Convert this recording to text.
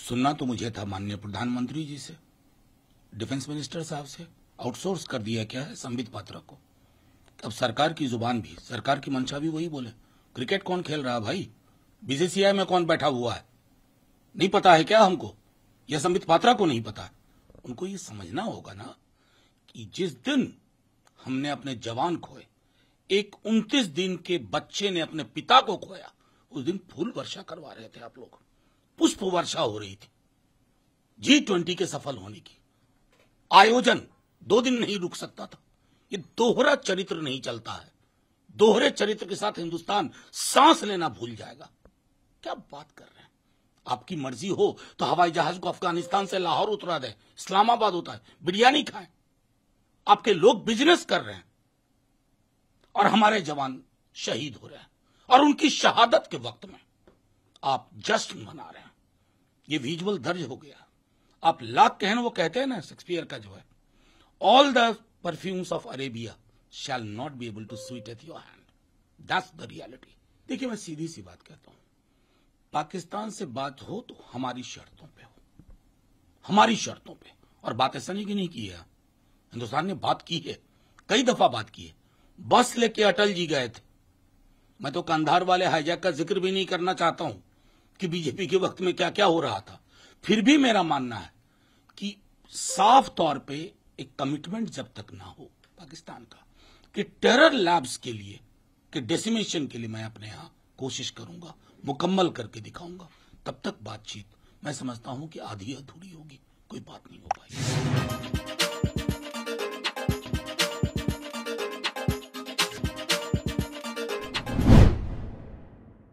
सुनना तो मुझे था माननीय प्रधानमंत्री जी से डिफेंस मिनिस्टर साहब से आउटसोर्स कर दिया क्या है संबित पात्रा को अब सरकार की जुबान भी सरकार की मंशा भी वही बोले क्रिकेट कौन खेल रहा भाई बीसीसीआई में कौन बैठा हुआ है नहीं पता है क्या हमको यह संबित पात्रा को नहीं पता उनको ये समझना होगा ना कि जिस दिन हमने अपने जवान खोए एक उनतीस दिन के बच्चे ने अपने पिता को खोया उस दिन फूल वर्षा करवा रहे थे आप लोग पुष्प वर्षा हो रही थी जी ट्वेंटी के सफल होने की आयोजन दो दिन नहीं रुक सकता था ये दोहरा चरित्र नहीं चलता है दोहरे चरित्र के साथ हिंदुस्तान सांस लेना भूल जाएगा क्या बात कर रहे हैं आपकी मर्जी हो तो हवाई जहाज को अफगानिस्तान से लाहौर उतरा दे इस्लामाबाद होता है बिरयानी खाए आपके लोग बिजनेस कर रहे हैं और हमारे जवान शहीद हो रहे हैं और उनकी शहादत के वक्त में आप जश्न मना रहे हैं ये विजुअल दर्ज हो गया आप लाख कहन वो कहते हैं ना शेक्सपियर का जो है all the perfumes of Arabia shall not be able to sweeten your hand that's the reality देखिए मैं सीधी सी बात कहता हूं पाकिस्तान से बात हो तो हमारी शर्तों पे हो हमारी शर्तों पे और बात ऐसा नहीं कि नहीं की है हिंदुस्तान ने बात की है कई दफा बात की है बस लेके अटल जी गए थे मैं तो कंधार वाले हाईजैक का जिक्र भी नहीं करना चाहता हूं कि बीजेपी के वक्त में क्या क्या हो रहा था फिर भी मेरा मानना है कि साफ तौर पे एक कमिटमेंट जब तक ना हो पाकिस्तान का कि टेरर लैब्स के लिए कि डेसिमेशन के लिए मैं अपने यहां कोशिश करूंगा मुकम्मल करके दिखाऊंगा तब तक बातचीत मैं समझता हूं कि आधी अधूरी होगी कोई बात नहीं हो पाएगी